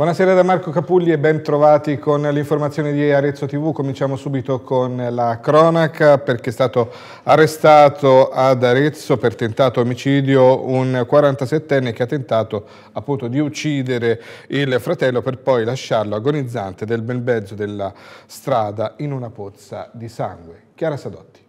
Buonasera da Marco Capugli e bentrovati con l'informazione di Arezzo TV. Cominciamo subito con la cronaca perché è stato arrestato ad Arezzo per tentato omicidio un 47enne che ha tentato appunto di uccidere il fratello per poi lasciarlo agonizzante nel bel mezzo della strada in una pozza di sangue. Chiara Sadotti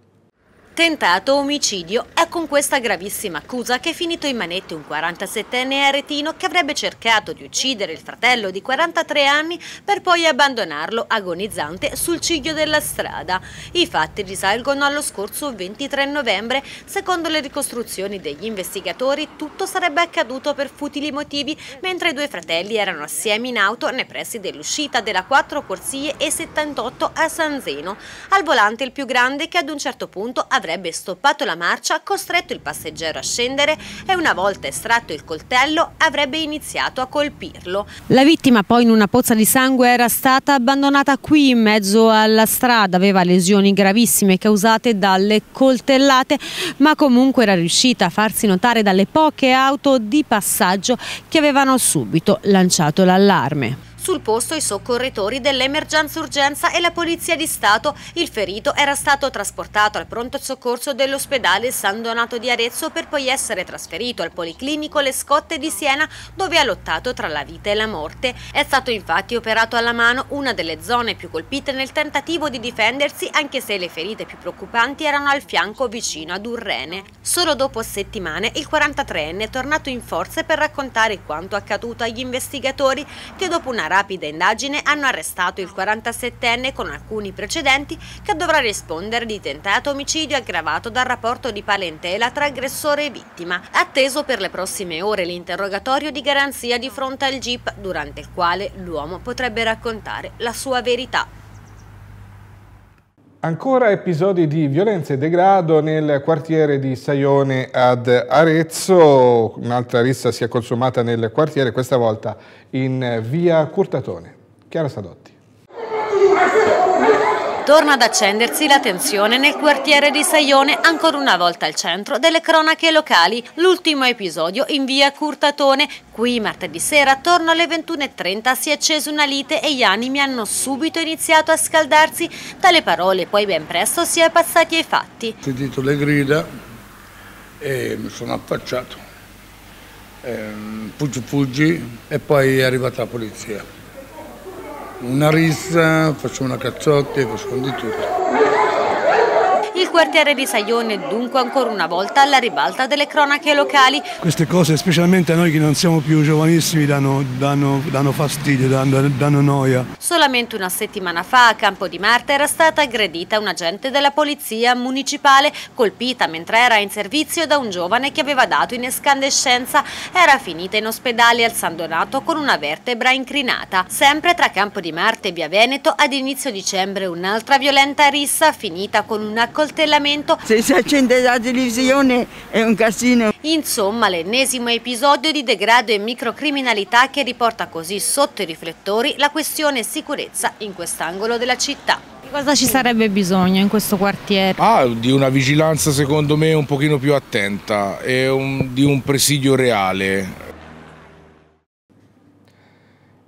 tentato omicidio è con questa gravissima accusa che è finito in manette un 47enne aretino che avrebbe cercato di uccidere il fratello di 43 anni per poi abbandonarlo agonizzante sul ciglio della strada. I fatti risalgono allo scorso 23 novembre. Secondo le ricostruzioni degli investigatori tutto sarebbe accaduto per futili motivi mentre i due fratelli erano assieme in auto nei pressi dell'uscita della 4 Corsie e 78 a San Zeno. Al volante il più grande che ad un certo punto avrebbe avrebbe stoppato la marcia, costretto il passeggero a scendere e una volta estratto il coltello avrebbe iniziato a colpirlo. La vittima poi in una pozza di sangue era stata abbandonata qui in mezzo alla strada, aveva lesioni gravissime causate dalle coltellate ma comunque era riuscita a farsi notare dalle poche auto di passaggio che avevano subito lanciato l'allarme. Sul posto i soccorritori dell'emergenza urgenza e la Polizia di Stato. Il ferito era stato trasportato al pronto soccorso dell'ospedale San Donato di Arezzo per poi essere trasferito al Policlinico Le Scotte di Siena dove ha lottato tra la vita e la morte. È stato infatti operato alla mano una delle zone più colpite nel tentativo di difendersi anche se le ferite più preoccupanti erano al fianco vicino ad un rene. Solo dopo settimane il 43enne è tornato in forze per raccontare quanto accaduto agli investigatori che dopo una rapida indagine hanno arrestato il 47enne con alcuni precedenti che dovrà rispondere di tentato omicidio aggravato dal rapporto di parentela tra aggressore e vittima. Atteso per le prossime ore l'interrogatorio di garanzia di fronte al GIP, durante il quale l'uomo potrebbe raccontare la sua verità. Ancora episodi di violenza e degrado nel quartiere di Saione ad Arezzo, un'altra rissa si è consumata nel quartiere, questa volta in eh, via Curtatone. Chiara Sadotti. Torna ad accendersi la tensione nel quartiere di Saione, ancora una volta al centro delle cronache locali. L'ultimo episodio in via Curtatone. Qui martedì sera attorno alle 21.30 si è accesa una lite e gli animi hanno subito iniziato a scaldarsi. Dalle parole poi ben presto si è passati ai fatti. Ho sentito le grida e mi sono affacciato. Fuggi ehm, fuggi e poi è arrivata la polizia una rissa, facciamo una cazzotta e facciamo di tutto. Il quartiere di Saione dunque ancora una volta alla ribalta delle cronache locali. Queste cose specialmente a noi che non siamo più giovanissimi danno, danno, danno fastidio, danno, danno noia. Solamente una settimana fa a Campo di Marte era stata aggredita un agente della polizia municipale colpita mentre era in servizio da un giovane che aveva dato in escandescenza. Era finita in ospedale al San Donato con una vertebra incrinata. Sempre tra Campo di Marte e Via Veneto ad inizio dicembre un'altra violenta rissa finita con una accoltellamento saltellamento. Se si accende la televisione è un casino. Insomma, l'ennesimo episodio di degrado e microcriminalità che riporta così sotto i riflettori la questione sicurezza in quest'angolo della città cosa ci sarebbe bisogno in questo quartiere? Ah, di una vigilanza secondo me un pochino più attenta e un, di un presidio reale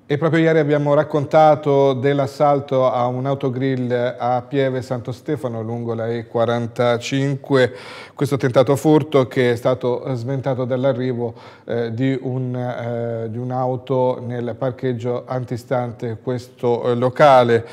e proprio ieri abbiamo raccontato dell'assalto a un autogrill a Pieve Santo Stefano lungo la E45, questo tentato furto che è stato sventato dall'arrivo eh, di un'auto eh, un nel parcheggio antistante questo eh, locale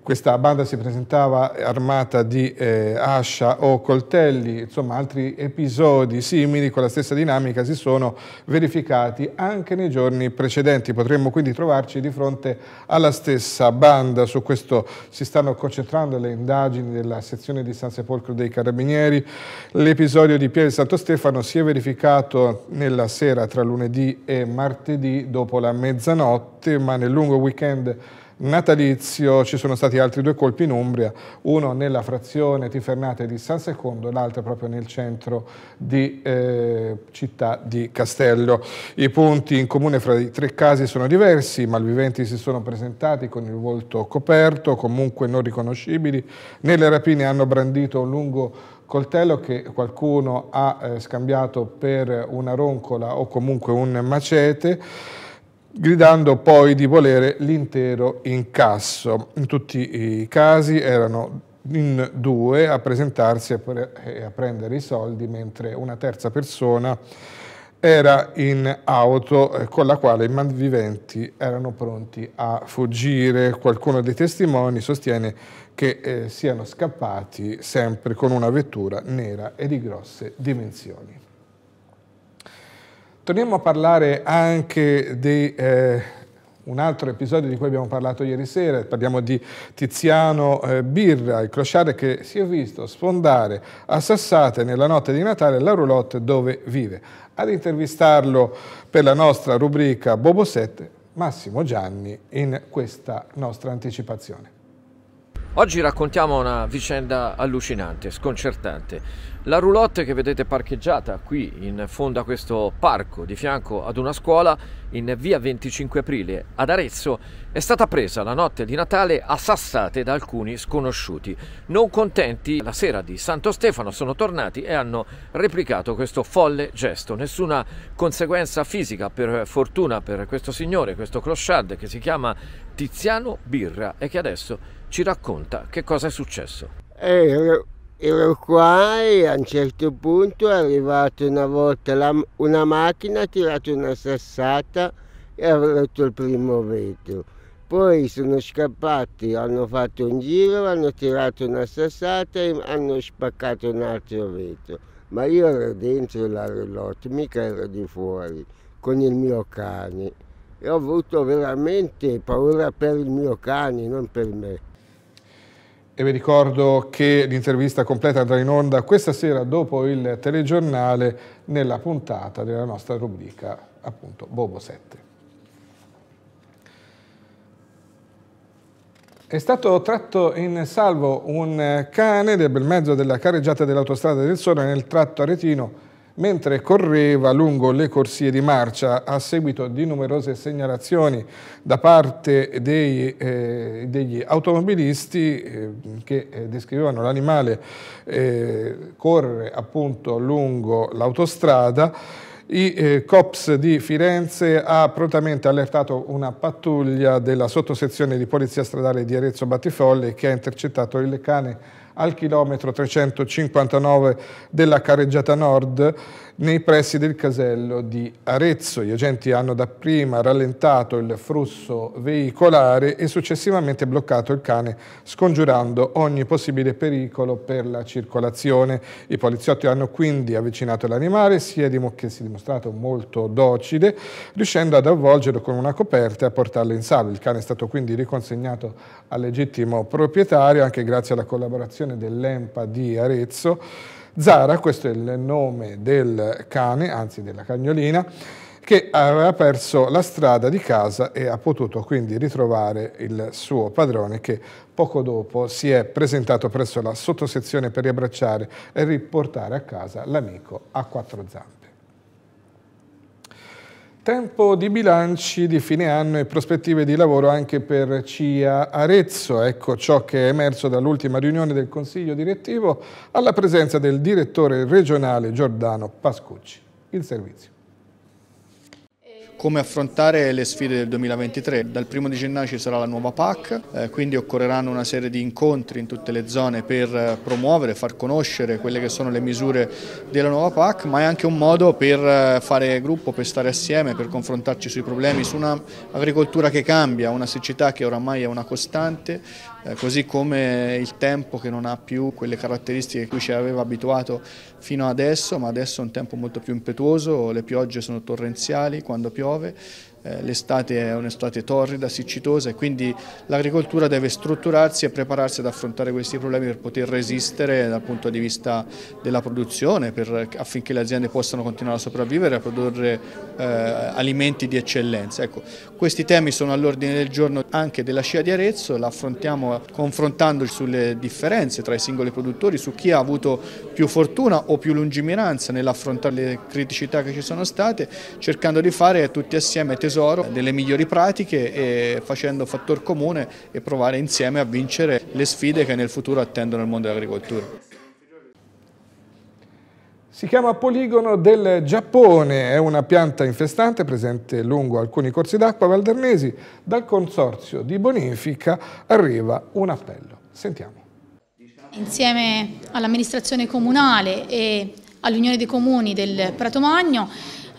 questa banda si presentava armata di eh, ascia o coltelli, insomma altri episodi simili con la stessa dinamica si sono verificati anche nei giorni precedenti, potremmo quindi trovarci di fronte alla stessa banda, su questo si stanno concentrando le indagini della sezione di San Sepolcro dei Carabinieri, l'episodio di Pieve Santo Stefano si è verificato nella sera tra lunedì e martedì dopo la mezzanotte, ma nel lungo weekend natalizio ci sono stati altri due colpi in Umbria, uno nella frazione Tifernate di San Secondo e l'altro proprio nel centro di eh, città di Castello. I punti in comune fra i tre casi sono diversi, i malviventi si sono presentati con il volto coperto, comunque non riconoscibili, nelle rapine hanno brandito un lungo coltello che qualcuno ha eh, scambiato per una roncola o comunque un macete, gridando poi di volere l'intero incasso. In tutti i casi erano in due a presentarsi e a prendere i soldi, mentre una terza persona era in auto eh, con la quale i malviventi erano pronti a fuggire. Qualcuno dei testimoni sostiene che eh, siano scappati sempre con una vettura nera e di grosse dimensioni. Torniamo a parlare anche di eh, un altro episodio di cui abbiamo parlato ieri sera, parliamo di Tiziano eh, Birra, il crociere che si è visto sfondare a Sassate nella notte di Natale la roulotte dove vive. Ad intervistarlo per la nostra rubrica Bobo 7, Massimo Gianni in questa nostra anticipazione. Oggi raccontiamo una vicenda allucinante, sconcertante. La roulotte che vedete parcheggiata qui in fondo a questo parco di fianco ad una scuola in via 25 aprile ad Arezzo è stata presa la notte di Natale a sassate da alcuni sconosciuti. Non contenti, la sera di Santo Stefano sono tornati e hanno replicato questo folle gesto. Nessuna conseguenza fisica per fortuna per questo signore, questo clochard che si chiama Tiziano Birra e che adesso ci racconta che cosa è successo. Eh, ero qua e a un certo punto è arrivata una volta la, una macchina, ha tirato una sassata e ha rotto il primo vetro. Poi sono scappati, hanno fatto un giro, hanno tirato una sassata e hanno spaccato un altro vetro. Ma io ero dentro la roulotte, mica ero di fuori, con il mio cane. E ho avuto veramente paura per il mio cane, non per me. E vi ricordo che l'intervista completa andrà in onda questa sera dopo il telegiornale nella puntata della nostra rubrica appunto Bobo 7. È stato tratto in salvo un cane nel bel mezzo della carreggiata dell'autostrada del Sole nel tratto aretino mentre correva lungo le corsie di marcia a seguito di numerose segnalazioni da parte dei, eh, degli automobilisti eh, che eh, descrivevano l'animale eh, correre appunto lungo l'autostrada. I eh, COPS di Firenze ha prontamente allertato una pattuglia della sottosezione di Polizia Stradale di Arezzo Battifolle che ha intercettato il cane al chilometro 359 della carreggiata nord nei pressi del casello di Arezzo. Gli agenti hanno dapprima rallentato il flusso veicolare e successivamente bloccato il cane, scongiurando ogni possibile pericolo per la circolazione. I poliziotti hanno quindi avvicinato l'animale, che si è dimostrato molto docile, riuscendo ad avvolgerlo con una coperta e a portarlo in salvo. Il cane è stato quindi riconsegnato al legittimo proprietario, anche grazie alla collaborazione dell'EMPA di Arezzo, Zara, questo è il nome del cane, anzi della cagnolina, che aveva perso la strada di casa e ha potuto quindi ritrovare il suo padrone che poco dopo si è presentato presso la sottosezione per riabbracciare e riportare a casa l'amico a quattro zampe. Tempo di bilanci di fine anno e prospettive di lavoro anche per CIA Arezzo, ecco ciò che è emerso dall'ultima riunione del Consiglio direttivo alla presenza del direttore regionale Giordano Pascucci. Il servizio come affrontare le sfide del 2023. Dal primo di gennaio ci sarà la nuova PAC, eh, quindi occorreranno una serie di incontri in tutte le zone per eh, promuovere, far conoscere quelle che sono le misure della nuova PAC, ma è anche un modo per eh, fare gruppo, per stare assieme, per confrontarci sui problemi, su un'agricoltura che cambia, una siccità che oramai è una costante, eh, così come il tempo che non ha più quelle caratteristiche a cui ci aveva abituato fino adesso, ma adesso è un tempo molto più impetuoso, le piogge sono torrenziali quando piove eh, l'estate è un'estate torrida, siccitosa e quindi l'agricoltura deve strutturarsi e prepararsi ad affrontare questi problemi per poter resistere dal punto di vista della produzione per, affinché le aziende possano continuare a sopravvivere e a produrre eh, alimenti di eccellenza. Ecco, questi temi sono all'ordine del giorno anche della scia di Arezzo, la affrontiamo confrontandoci sulle differenze tra i singoli produttori, su chi ha avuto più fortuna o più lungimiranza nell'affrontare le criticità che ci sono state, cercando di fare tutti assieme tesoro tesoro delle migliori pratiche e facendo fattor comune e provare insieme a vincere le sfide che nel futuro attendono il mondo dell'agricoltura. Si chiama poligono del Giappone, è una pianta infestante presente lungo alcuni corsi d'acqua valdernesi. Dal consorzio di bonifica arriva un appello. Sentiamo. Insieme all'amministrazione comunale e all'Unione dei Comuni del Prato Magno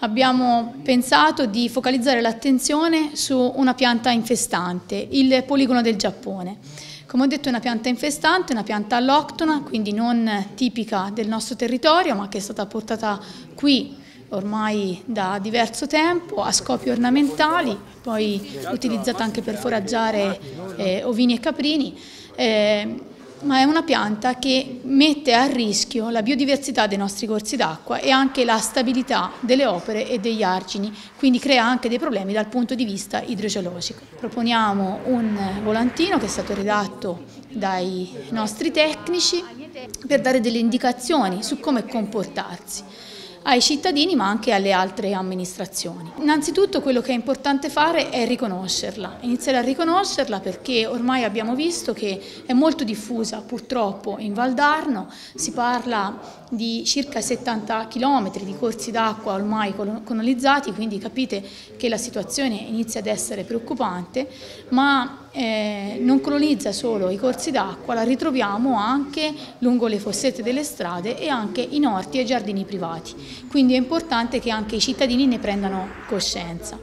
abbiamo pensato di focalizzare l'attenzione su una pianta infestante, il poligono del Giappone. Come ho detto è una pianta infestante, una pianta alloctona, quindi non tipica del nostro territorio, ma che è stata portata qui ormai da diverso tempo a scopi ornamentali, poi utilizzata anche per foraggiare eh, ovini e caprini. Eh, ma è una pianta che mette a rischio la biodiversità dei nostri corsi d'acqua e anche la stabilità delle opere e degli argini, quindi crea anche dei problemi dal punto di vista idrogeologico. Proponiamo un volantino che è stato redatto dai nostri tecnici per dare delle indicazioni su come comportarsi ai cittadini ma anche alle altre amministrazioni. Innanzitutto quello che è importante fare è riconoscerla, iniziare a riconoscerla perché ormai abbiamo visto che è molto diffusa purtroppo in Val d'Arno, si parla di circa 70 km di corsi d'acqua ormai colonizzati, quindi capite che la situazione inizia ad essere preoccupante, ma eh, non colonizza solo i corsi d'acqua, la ritroviamo anche lungo le fossette delle strade e anche in orti e giardini privati. Quindi è importante che anche i cittadini ne prendano coscienza.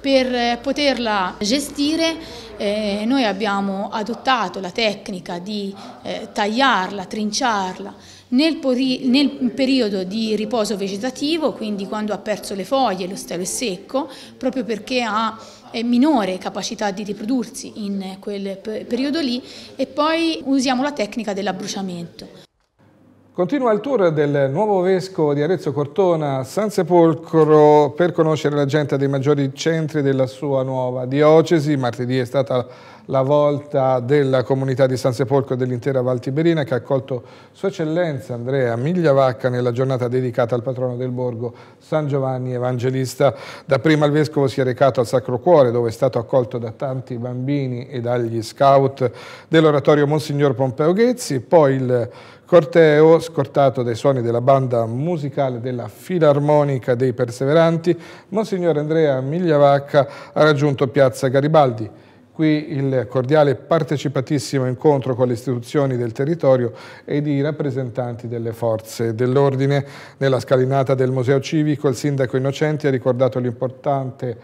Per eh, poterla gestire eh, noi abbiamo adottato la tecnica di eh, tagliarla, trinciarla nel, nel, periodo di riposo vegetativo, quindi quando ha perso le foglie, lo stelo è secco, proprio perché ha minore capacità di riprodursi in quel periodo lì e poi usiamo la tecnica dell'abbruciamento. Continua il tour del nuovo vescovo di Arezzo Cortona, San Sepolcro, per conoscere la gente dei maggiori centri della sua nuova diocesi. Martedì è stata la volta della comunità di San Sepolcro e dell'intera Val Tiberina che ha accolto Sua Eccellenza Andrea Migliavacca nella giornata dedicata al patrono del borgo San Giovanni Evangelista. Dapprima il Vescovo si è recato al Sacro Cuore dove è stato accolto da tanti bambini e dagli scout dell'oratorio Monsignor Pompeo Ghezzi, poi il corteo scortato dai suoni della banda musicale della Filarmonica dei Perseveranti, Monsignor Andrea Migliavacca ha raggiunto Piazza Garibaldi. Qui il cordiale e partecipatissimo incontro con le istituzioni del territorio ed i rappresentanti delle forze dell'ordine. Nella scalinata del Museo Civico il sindaco Innocenti ha ricordato l'importante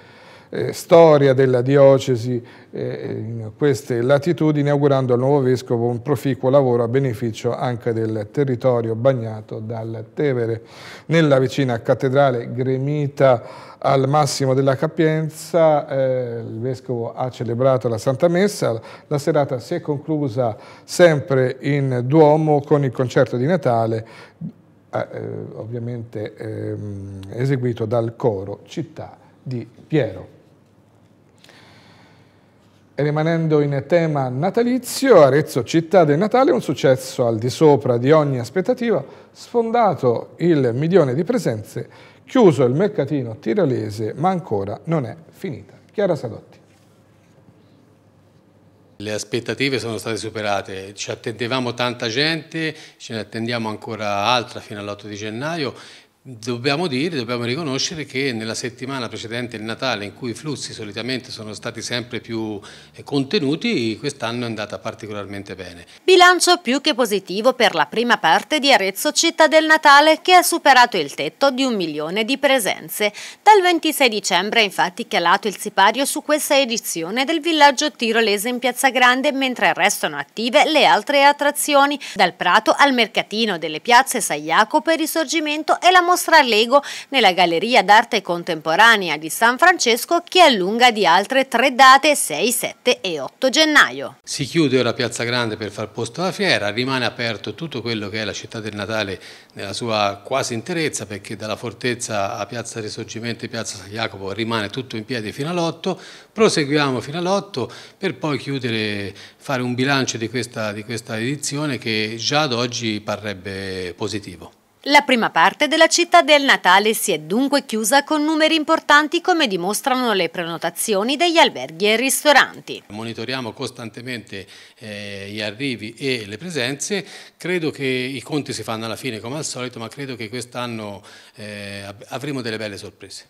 eh, storia della diocesi eh, in queste latitudini, augurando al nuovo vescovo un proficuo lavoro a beneficio anche del territorio bagnato dal Tevere. Nella vicina cattedrale gremita al massimo della capienza, eh, il Vescovo ha celebrato la Santa Messa, la serata si è conclusa sempre in Duomo con il concerto di Natale, eh, eh ovviamente eh, eseguito dal coro Città di Piero. Rimanendo in tema natalizio, Arezzo città del Natale è un successo al di sopra di ogni aspettativa, sfondato il milione di presenze, chiuso il mercatino tirolese, ma ancora non è finita. Chiara Sadotti. Le aspettative sono state superate, ci attendevamo tanta gente, ce ne attendiamo ancora altra fino all'8 di gennaio Dobbiamo dire, dobbiamo riconoscere che nella settimana precedente il Natale, in cui i flussi solitamente sono stati sempre più eh, contenuti, quest'anno è andata particolarmente bene. Bilancio più che positivo per la prima parte di Arezzo Città del Natale, che ha superato il tetto di un milione di presenze. Dal 26 dicembre è infatti calato il sipario su questa edizione del villaggio tirolese in Piazza Grande, mentre restano attive le altre attrazioni, dal Prato al Mercatino delle piazze San Jacopo e Risorgimento e la mostra mostra Lego nella Galleria d'Arte Contemporanea di San Francesco che allunga di altre tre date 6, 7 e 8 gennaio. Si chiude ora Piazza Grande per far posto alla fiera, rimane aperto tutto quello che è la città del Natale nella sua quasi interezza perché dalla fortezza a Piazza Risorgimento e Piazza San Jacopo rimane tutto in piedi fino all'8, proseguiamo fino all'8 per poi chiudere, fare un bilancio di questa, di questa edizione che già ad oggi parrebbe positivo. La prima parte della città del Natale si è dunque chiusa con numeri importanti come dimostrano le prenotazioni degli alberghi e ristoranti. Monitoriamo costantemente eh, gli arrivi e le presenze, credo che i conti si fanno alla fine come al solito ma credo che quest'anno eh, avremo delle belle sorprese.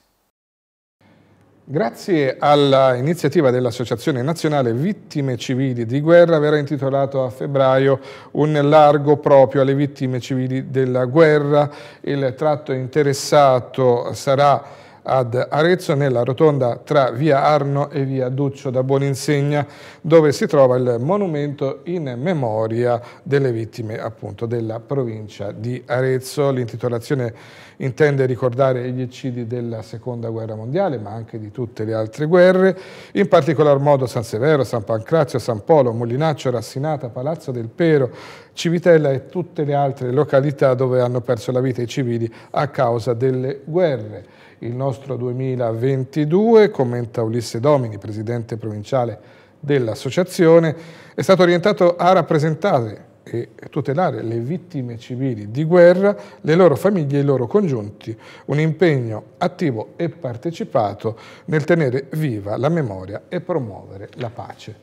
Grazie all'iniziativa dell'Associazione Nazionale Vittime Civili di Guerra verrà intitolato a febbraio un largo proprio alle vittime civili della guerra. Il tratto interessato sarà ad Arezzo nella rotonda tra via Arno e via Duccio da Buoninsegna dove si trova il monumento in memoria delle vittime appunto della provincia di Arezzo. L'intitolazione intende ricordare gli eccidi della seconda guerra mondiale ma anche di tutte le altre guerre, in particolar modo San Severo, San Pancrazio, San Polo, Molinaccio, Rassinata, Palazzo del Pero, Civitella e tutte le altre località dove hanno perso la vita i civili a causa delle guerre il nostro 2022, commenta Ulisse Domini, presidente provinciale dell'associazione, è stato orientato a rappresentare e tutelare le vittime civili di guerra, le loro famiglie e i loro congiunti, un impegno attivo e partecipato nel tenere viva la memoria e promuovere la pace.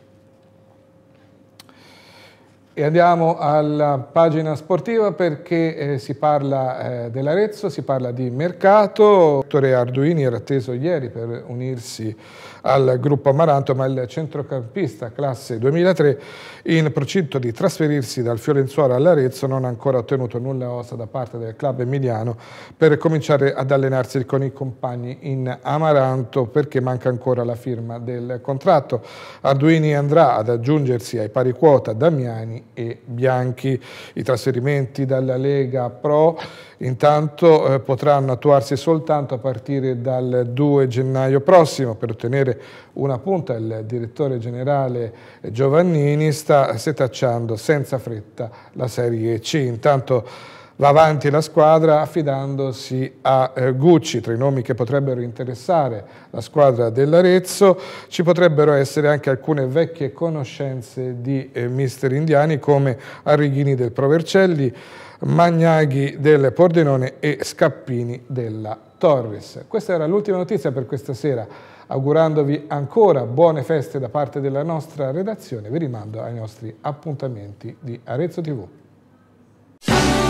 E andiamo alla pagina sportiva perché eh, si parla eh, dell'Arezzo, si parla di mercato. Il dottore Arduini era atteso ieri per unirsi al gruppo Amaranto, ma il centrocampista classe 2003 in procinto di trasferirsi dal Fiorenzuola all'Arezzo non ha ancora ottenuto nulla ossa da parte del club emiliano per cominciare ad allenarsi con i compagni in Amaranto perché manca ancora la firma del contratto. Arduini andrà ad aggiungersi ai pari quota Damiani e Bianchi. I trasferimenti dalla Lega Pro Intanto eh, potranno attuarsi soltanto a partire dal 2 gennaio prossimo. Per ottenere una punta il direttore generale Giovannini sta setacciando senza fretta la Serie C. Intanto va avanti la squadra affidandosi a eh, Gucci, tra i nomi che potrebbero interessare la squadra dell'Arezzo, ci potrebbero essere anche alcune vecchie conoscenze di eh, mister indiani come Arrighini del Provercelli, Magnaghi del Pordenone e Scappini della Torres. Questa era l'ultima notizia per questa sera, augurandovi ancora buone feste da parte della nostra redazione, vi rimando ai nostri appuntamenti di Arezzo TV.